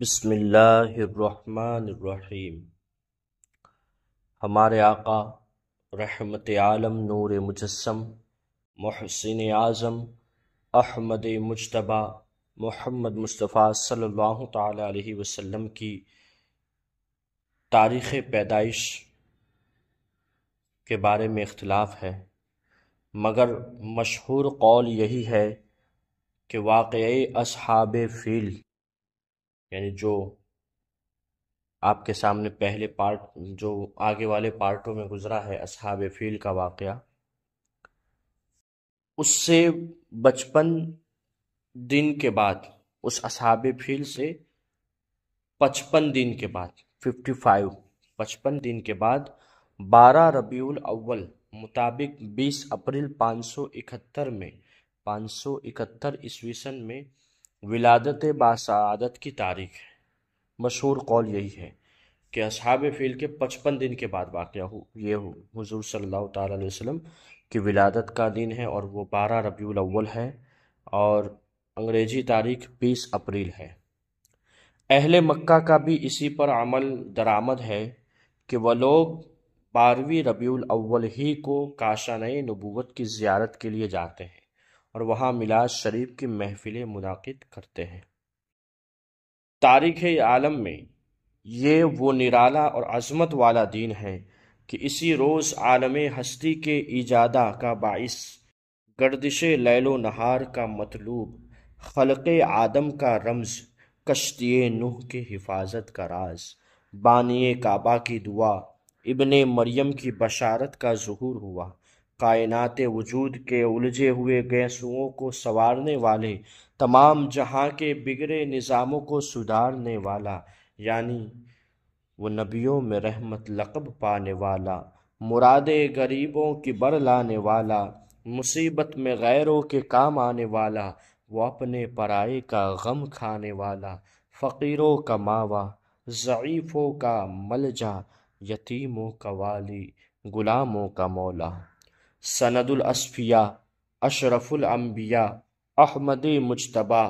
बसमीम हमारे आका रहमत आलम नूर मुजस्म महसिन आज़म अहमद मुशतबा मोहम्मद मुस्तफ़ा सल्लल्लाहु अलैहि वसल्लम की तारीख़ पैदाइश के बारे में इख्तलाफ है मगर मशहूर कौल यही है कि वाक़ असहाब फ़ील यानी जो आपके सामने पहले पार्ट जो आगे वाले पार्टों में गुजरा है असहाब फील का वाक़ उससे बचपन दिन के बाद उस असहाब फील से पचपन दिन के बाद फिफ्टी फाइव पचपन दिन के बाद बारह रबीउल अव्वल मुताबिक बीस अप्रैल पाँच सौ इकहत्तर में पाँच सौ इकहत्तर ईस्वी सन में विलादत बासादत की तारीख है मशहूर कौल यही है कि अब फ़ील के पचपन दिन के बाद वाक़ हो ये हो हजूर सल्ला तसलम की विलादत का दिन है और वह बारह रबी अव्वल है और अंग्रेज़ी तारीख बीस अप्रैल है अहल मक्का का भी इसी पर अमल दरामद है कि वह लोग बारहवीं रबी अव्वल ही को काशान नबूत की ज़्यारत के लिए जाते हैं और वहाँ मिलाज शरीफ की महफिलें मुनद करते हैं तारीख़ आलम में ये वो निराला और अजमत वाला दिन है कि इसी रोज़ आलम हस्ती के ईजादा का बास गर्दिश लैलो नहार का मतलूब खलक़ आदम का रमज़ कश्ती नूह के हिफाजत का राज बानिए काबा की दुआ इबन मरियम की बशारत का जहूर हुआ कायनात वजूद के उलझे हुए गैसुओं को संवारने वाले तमाम जहाँ के बिगड़े निज़ामों को सुधारने वाला यानी वो नबियों में रहमत लकब पाने वाला मुराद गरीबों की बर लाने वाला मुसीबत में गैरों के काम आने वाला वो अपने पराए का गम खाने वाला फ़कीरों का मावा ज़ीफ़ों का मलजा यतीमों का वाली ग़ुलामों का मौला सनदुलसफ़िया अशरफुलम्बिया अहमद मुशतबा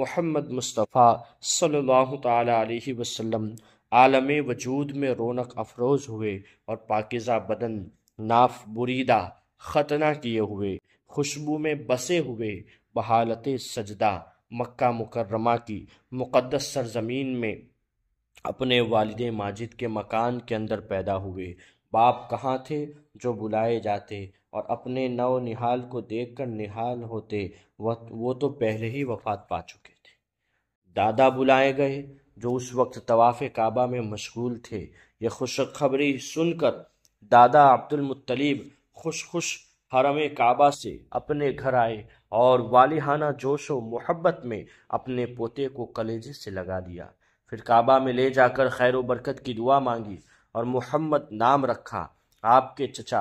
मोहम्मद मुस्तफ़ा सल्लल्लाहु अलैहि वसल्लम आलम वजूद में रौनक अफरोज हुए और पाकिज़ा बदन नाफ बुरीदा ख़तना किए हुए खुशबू में बसे हुए बहालत सजदा मक्का मुकर्रमा की मुक़दस सरजमीन में अपने वालद माजिद के मकान के अंदर पैदा हुए बाप कहाँ थे जो बुलाए जाते और अपने नव निहाल को देखकर निहाल होते वह वो तो पहले ही वफात पा चुके थे दादा बुलाए गए जो उस वक्त तवाफ़ काबा में मशगूल थे यह खुशखबरी सुनकर दादा अब्दुल मुत्तलीब खुश खुश हरम काबा से अपने घर आए और वालिहाना जोश व मोहब्बत में अपने पोते को कलेजे से लगा दिया फिर काबा में ले जाकर खैर बरकत की दुआ मांगी और मोहम्मद नाम रखा आपके चचा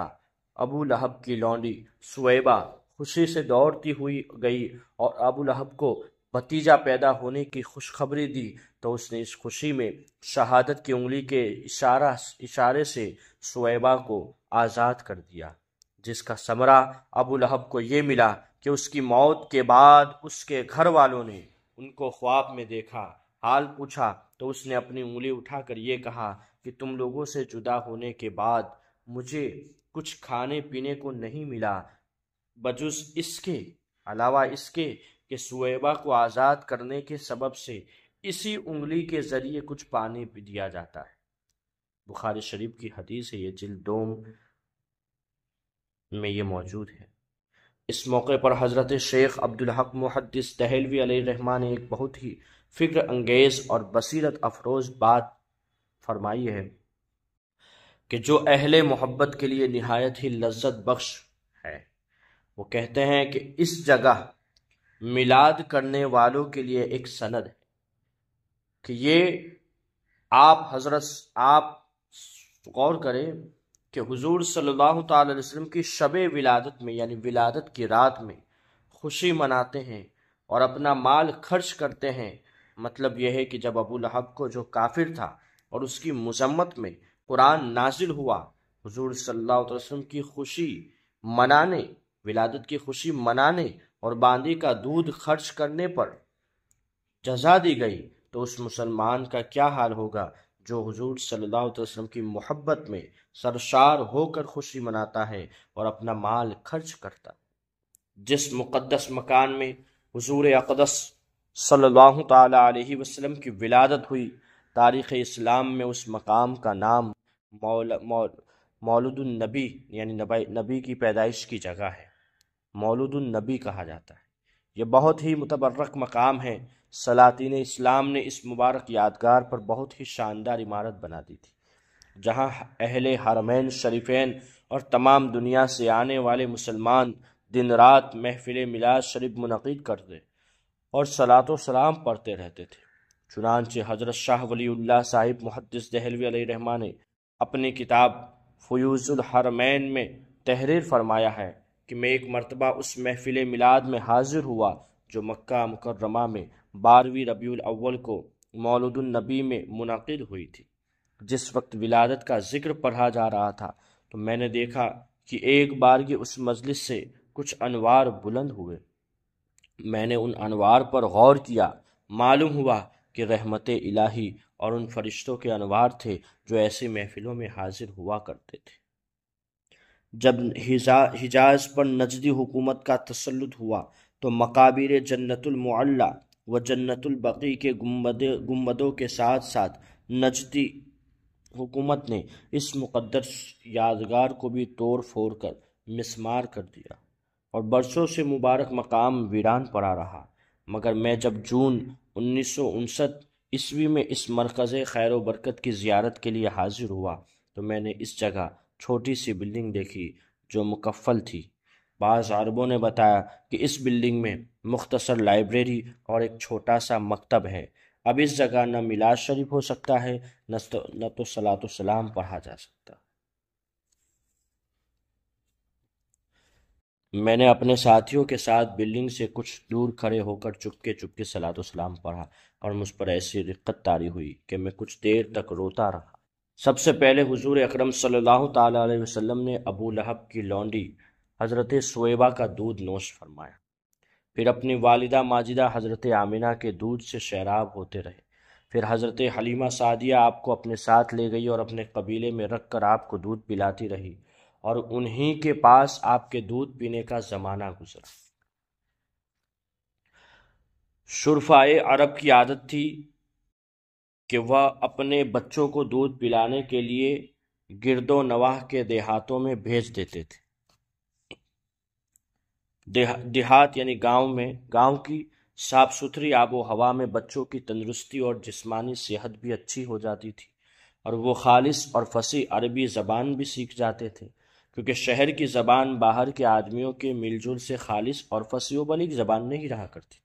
अबू लहब की लौंडी सुबा खुशी से दौड़ती हुई गई और अबू लहब को भतीजा पैदा होने की खुशखबरी दी तो उसने इस खुशी में शहादत की उंगली के इशारा इशारे से सुबा को आज़ाद कर दिया जिसका समरा अबू लहब को ये मिला कि उसकी मौत के बाद उसके घर वालों ने उनको ख्वाब में देखा हाल पूछा तो उसने अपनी उंगली उठाकर ये कहा कि तुम लोगों से जुदा होने के बाद मुझे कुछ खाने पीने को नहीं मिला बजुस इसके अलावा इसके कि सुबा को आज़ाद करने के सबब से इसी उंगली के ज़रिए कुछ पानी भी दिया जाता है बुखारी शरीफ की हदीस है ये जिलदोम में ये मौजूद है इस मौके पर हज़रत शेख अब्दुल हक मुहदस दहलवी रहमान ने एक बहुत ही फ़िक्र अंगेज़ और बसीरत अफरोज़ बात फरमाई है कि जो अहले मोहब्बत के लिए नहायत ही लज्जत बख्श है वो कहते हैं कि इस जगह मिलाद करने वालों के लिए एक सनद है कि ये आप हजरत आप गौर करें कि हजूर सल्लल्लाहु अलैहि वसल्लम की शब विलादत में यानी विलादत की रात में खुशी मनाते हैं और अपना माल खर्च करते हैं मतलब यह है कि जब अबू लहब को जो काफिर था और उसकी मजम्मत में कुरान नाजिल हुआ हजूर सल्ला वसम की खुशी मनाने विलादत की खुशी मनाने और बांदी का दूध खर्च करने पर जजा दी गई तो उस मुसलमान का क्या हाल होगा जो हजूर सल्ला वसम की मोहब्बत में सरशार होकर खुशी मनाता है और अपना माल खर्च करता जिस मुक़दस मकान में हजूर अकदस सल्लल्लाहु अलैहि वसल्लम की विलादत हुई तारीख़ इस्लाम में उस मकाम का नाम मौल मौलदुलनबी यानी नबी नबी की पैदाइश की जगह है मौलदुलनबी कहा जाता है ये बहुत ही मुतबर्रक मकाम है सलातिन इस्लाम ने इस मुबारक यादगार पर बहुत ही शानदार इमारत बना दी थी जहाँ अहल हरमैन शरीफेन और तमाम दुनिया से आने वाले मुसलमान दिन रात महफिल मिलाद शरीफ मनद करते और सलात सलाम पढ़ते रहते थे चुनानचे हजरत शाह वलीउल्ला साहिब मुहदस दहलवी रहमा ने अपनी किताब फयूजुल हरमैन में तहरीर फरमाया है कि मैं एक मरतबा उस महफिल मिलाद में हाजिर हुआ जो मक्का मुकर्रमा में बारहवीं रबी अव्वल को मौलदुलनबी में मुनद हुई थी जिस वक्त विलादत का जिक्र पढ़ा जा रहा था तो मैंने देखा कि एक बार की उस मजलिस से कुछ अनवार बुलंद हुए मैंने उन अनवार पर गौर किया मालूम हुआ कि रहमत इलाही और उन फरिश्तों के अनवार थे जो ऐसी महफिलों में हाजिर हुआ करते थे जब हिजा हिजाज पर नजदी हुकूमत का तसलुत हुआ तो मकाबिर जन्नतमा व जन्नतबकी के गुम्बद गुम्बदों के साथ साथ नजदी हुकूमत ने इस मुकदर यादगार को भी तोड़ फोड़ कर मिसमार कर दिया और बरसों से मुबारक मकाम वीरान पड़ा रहा मगर मैं जब जून उन्नीस सौ ईस्वी में इस मरकज़ खैर बरकत की ज़्यारत के लिए हाजिर हुआ तो मैंने इस जगह छोटी सी बिल्डिंग देखी जो मुकफ़ल थी बाज़ अरबों ने बताया कि इस बिल्डिंग में मुख्तसर लाइब्रेरी और एक छोटा सा मकतब है अब इस जगह न मिलाज शरीफ हो सकता है न तो, न तो सलात सलाम पढ़ा जा सकता मैंने अपने साथियों के साथ बिल्डिंग से कुछ दूर खड़े होकर चुपके चुपके सलात सलाम पढ़ा और मुझ पर ऐसी दिक्कत तारी हुई कि मैं कुछ देर तक रोता रहा सबसे पहले हुजूर अकरम सल्लल्लाहु अलैहि वसल्लम ने अबू लहब की लौंडी हज़रत सोएबा का दूध नोश फरमाया फिर अपनी वालिदा माजिदा हज़रत आमिना के दूध से शराब होते रहे फिर हज़रत हलीमा सादिया आपको अपने साथ ले गई और अपने कबीले में रख कर आपको दूध पिलाती रही और उन्हीं के पास आपके दूध पीने का ज़माना गुजरा शुरफाए अरब की आदत थी कि वह अपने बच्चों को दूध पिलाने के लिए गिरदो नवाह के देहातों में भेज देते थे देहात यानी गांव में गांव की साफ सुथरी आबो हवा में बच्चों की तंदुरुस्ती और जिस्मानी सेहत भी अच्छी हो जाती थी और वो खालिश और फसी अरबी ज़बान भी सीख जाते थे क्योंकि शहर की ज़बान बाहर के आदमियों के मिलजुल से खालिश और फसीबली ज़बान नहीं रहा करती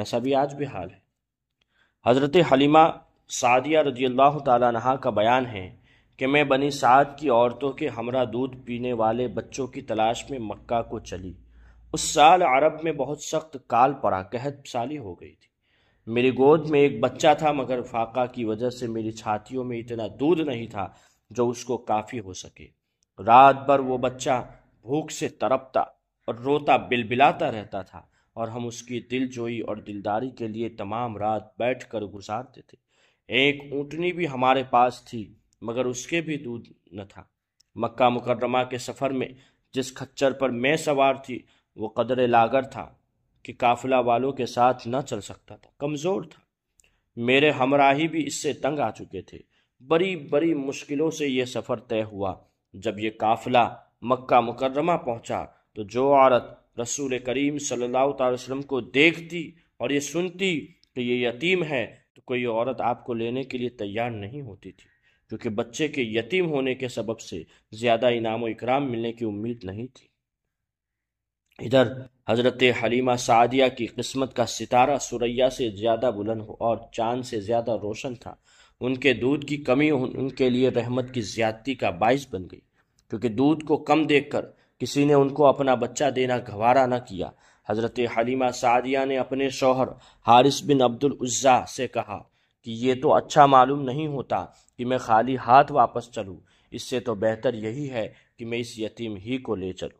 ऐसा भी आज भी हाल है हज़रत हलीमा सादिया रजी अल्लाह तहा का बयान है कि मैं बनी साद की औरतों के हमरा दूध पीने वाले बच्चों की तलाश में मक्का को चली उस साल अरब में बहुत सख्त काल पड़ा कहत साली हो गई थी मेरी गोद में एक बच्चा था मगर फाका की वजह से मेरी छातियों में इतना दूध नहीं था जो उसको काफ़ी हो सके रात भर वो बच्चा भूख से तड़पता और रोता बिलबिलाता रहता था और हम उसकी दिलजोई और दिलदारी के लिए तमाम रात बैठ कर गुजारते थे एक ऊँटनी भी हमारे पास थी मगर उसके भी दूध न था मक्का मुकर्रमा के सफ़र में जिस खच्चर पर मैं सवार थी वो कदर लागर था कि काफिला वालों के साथ न चल सकता था कमज़ोर था मेरे हमराही भी इससे तंग आ चुके थे बड़ी बड़ी मुश्किलों से यह सफ़र तय हुआ जब ये काफिला मक्का मुकर्रमा पहुंचा तो जो औरत रसूल करीम सल्लल्लाहु अलैहि वसल्लम को देखती और ये सुनती कि ये यतीम है तो कोई औरत आपको लेने के लिए तैयार नहीं होती थी क्योंकि बच्चे के यतीम होने के सबब से ज़्यादा इनाम व इकराम मिलने की उम्मीद नहीं थी इधर हज़रत हलीमा सादिया की किस्मत का सितारा सुरैया से ज़्यादा बुलंद और चांद से ज़्यादा रोशन था उनके दूध की कमी उनके लिए रहमत की ज्यादती का बायस बन गई क्योंकि दूध को कम देखकर किसी ने उनको अपना बच्चा देना गवारा न किया हज़रत हलीमा सादिया ने अपने शौहर हारिस बिन अब्दुल उज़्ज़ा से कहा कि ये तो अच्छा मालूम नहीं होता कि मैं खाली हाथ वापस चलूँ इससे तो बेहतर यही है कि मैं इस यतीम ही को ले चलूँ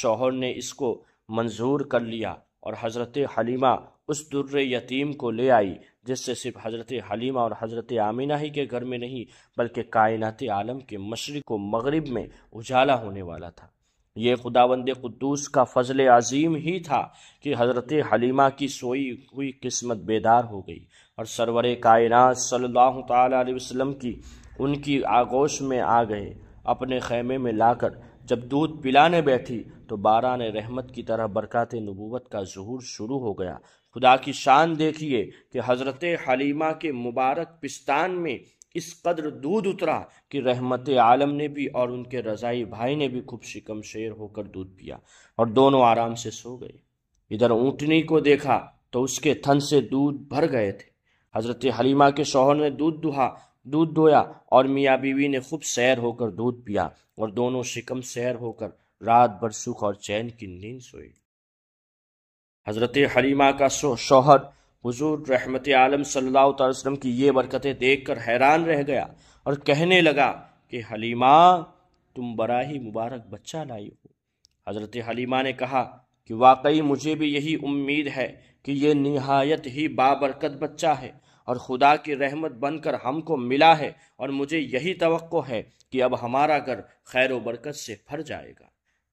शौहर ने इसको मंजूर कर लिया और हज़रत हलीमा उस दुर्र यतीम को ले आई जिससे सिर्फ हज़रत हलीमा और हज़रत आमीना ही के घर में नहीं बल्कि कायनत आलम के मशरक व मगरब में उजाला होने वाला था ये खुदावंद कुद्दूस का फजल अजीम ही था कि हज़रत हलीमा की सोई हुई किस्मत बेदार हो गई और सरवर कायनात सल्ला तसलम की उनकी आगोश में आ गए अपने खैमे में लाकर जब दूध पिलाने बैठी तो बारा ने रहमत की तरह बरकत नबूवत का जहूर शुरू हो गया खुदा की शान देखिए कि हज़रत हलीमा के मुबारक पिस्तान में इस कदर दूध उतरा कि रहमत आलम ने भी और उनके रज़ाई भाई ने भी खूब शिकम शेर होकर दूध पिया और दोनों आराम से सो गए इधर ऊँटनी को देखा तो उसके थन से दूध भर गए थे हज़रत हलीमा के शोहर ने दूध दुहा दूध दोया और मियाँ बीवी ने खूब सैर होकर दूध पिया और दोनों शिकम सैर होकर रात भर सुख और चैन की नींद सोई हज़रत हलीमा का शोहर हजूर रहमत आलम सल्लाम की ये बरकतें देख कर हैरान रह गया और कहने लगा कि हलीमा तुम बड़ा ही मुबारक बच्चा लाई हो हज़रत हलीमा ने कहा कि वाकई मुझे भी यही उम्मीद है कि ये नहायत ही बाबरकत बच्चा है और खुदा की रहमत बनकर हमको मिला है और मुझे यही तो है कि अब हमारा घर खैर बरकत से भर जाएगा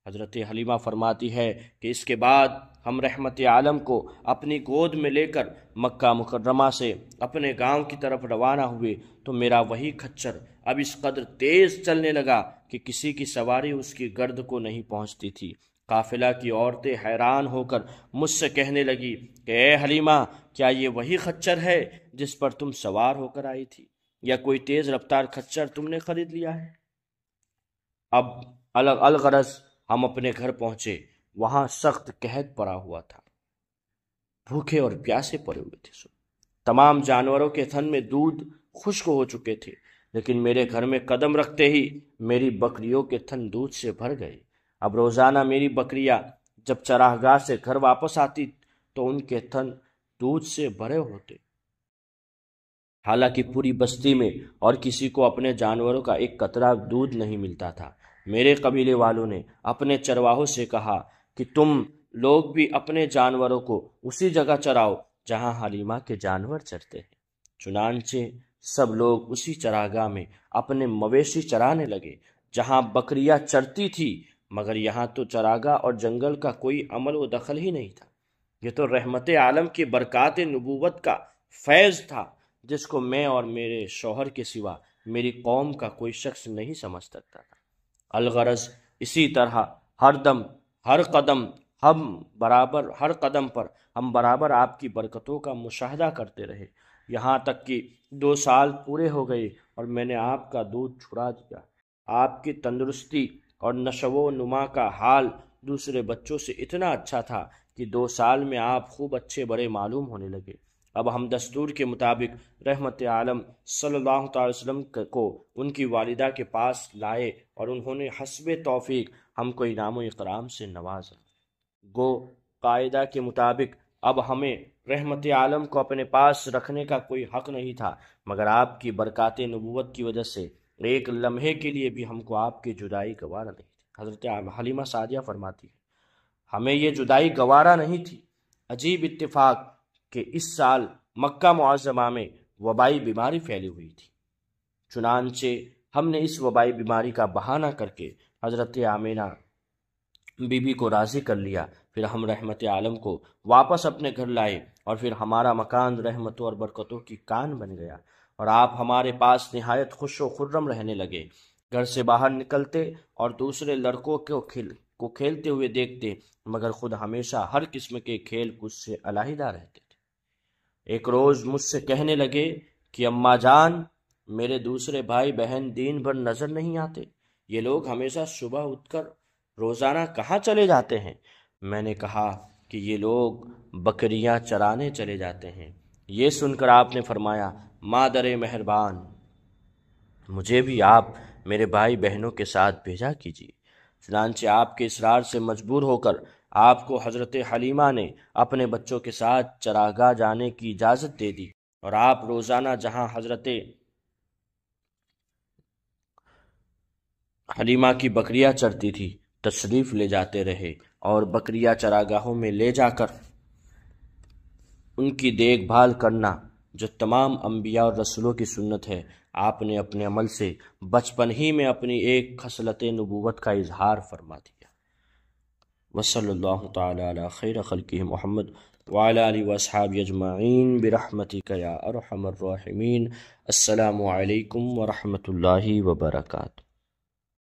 हज़रत हलीमा फरमाती है कि इसके बाद हम रहमत आलम को अपनी गोद में लेकर मक्का मुकर्रमा से अपने गांव की तरफ रवाना हुए तो मेरा वही खच्चर अब इस कदर तेज़ चलने लगा कि किसी की सवारी उसकी गर्द को नहीं पहुंचती थी काफिला की औरतें हैरान होकर मुझसे कहने लगी कि ए हलीमा क्या ये वही खच्चर है जिस पर तुम सवार होकर आई थी या कोई तेज़ रफ्तार खच्चर तुमने खरीद लिया है अब अलग अलगरज़ हम अपने घर पहुंचे वहां सख्त कहत पड़ा हुआ था भूखे और प्यासे पड़े हुए थे सब तमाम जानवरों के थन में दूध खुश्क हो चुके थे लेकिन मेरे घर में कदम रखते ही मेरी बकरियों के थन दूध से भर गए अब रोजाना मेरी बकरियां जब चराहगाह से घर वापस आती तो उनके थन दूध से भरे होते हालांकि पूरी बस्ती में और किसी को अपने जानवरों का एक कतरा दूध नहीं मिलता था मेरे कबीले वालों ने अपने चरवाहों से कहा कि तुम लोग भी अपने जानवरों को उसी जगह चराओ जहां हलीमा के जानवर चरते हैं चुनानचे सब लोग उसी चरागाह में अपने मवेशी चराने लगे जहां बकरियां चरती थी मगर यहाँ तो चरागा और जंगल का कोई अमल व दखल ही नहीं था ये तो रहमत आलम की बरक़ात नबूवत का फैज़ था जिसको मैं और मेरे शोहर के सिवा मेरी कौम का कोई शख्स नहीं समझ सकता था अलगरज इसी तरह हर दम हर कदम हम बराबर हर कदम पर हम बराबर आपकी बरकतों का मुशाहदा करते रहे यहाँ तक कि दो साल पूरे हो गए और मैंने आपका दूध छुड़ा दिया आपकी तंदुरुस्ती और नशवो नुमा का हाल दूसरे बच्चों से इतना अच्छा था कि दो साल में आप खूब अच्छे बड़े मालूम होने लगे अब हम दस्तूर के मुताबिक रहमत आलम सल्लल्लाहु अलैहि वसल्लम को उनकी वालिदा के पास लाए और उन्होंने हसब तोफ़ी हमको इनाम इकराम से नवाजा गो कायदा के मुताबिक अब हमें रहमत आलम को अपने पास रखने का कोई हक नहीं था मगर आपकी बरकत नबूत की वजह से एक लम्हे के लिए भी हमको आपकी जुदाई गवारा नहीं थी हज़रत हलीमा सादिया फरमाती है हमें ये जुदाई गवारा नहीं थी अजीब इतफाक़ कि इस साल मक्का मुआजमा में वबाई बीमारी फैली हुई थी चुनानचे हमने इस वबाई बीमारी का बहाना करके हज़रत आमीना बीबी को राज़ी कर लिया फिर हम रहमत आलम को वापस अपने घर लाए और फिर हमारा मकान रहमतों और बरकतों की कान बन गया और आप हमारे पास नहायत खुश व खुर्रम रहने लगे घर से बाहर निकलते और दूसरे लड़कों को खेल को खेलते हुए देखते मगर खुद हमेशा हर किस्म के खेल कुछ से अलाहिदा रहते एक रोज़ मुझसे कहने लगे कि अम्मा जान मेरे दूसरे भाई बहन दिन भर नज़र नहीं आते ये लोग हमेशा सुबह उठकर रोज़ाना कहाँ चले जाते हैं मैंने कहा कि ये लोग बकरियाँ चराने चले जाते हैं ये सुनकर आपने फरमाया मादर मेहरबान मुझे भी आप मेरे भाई बहनों के साथ भेजा कीजिए चनानचे आपके इसरार से मजबूर होकर आपको हज़रत हलीमा ने अपने बच्चों के साथ चरागाह जाने की इजाज़त दे दी और आप रोज़ाना जहां हज़रत हलीमा की बकरियां चरती थी तशरीफ़ ले जाते रहे और बकरियां चरागाहों में ले जाकर उनकी देखभाल करना जो तमाम अम्बिया और रसूलों की सुन्नत है आपने अपने अमल से बचपन ही में अपनी एक खसलत नबूवत का इजहार फरमा दी وصلى الله تعالى على خير خلقه محمد وعلى آله وأصحابه أجمعين برحمتك يا أرحم الراحمين السلام عليكم ورحمة الله وبركاته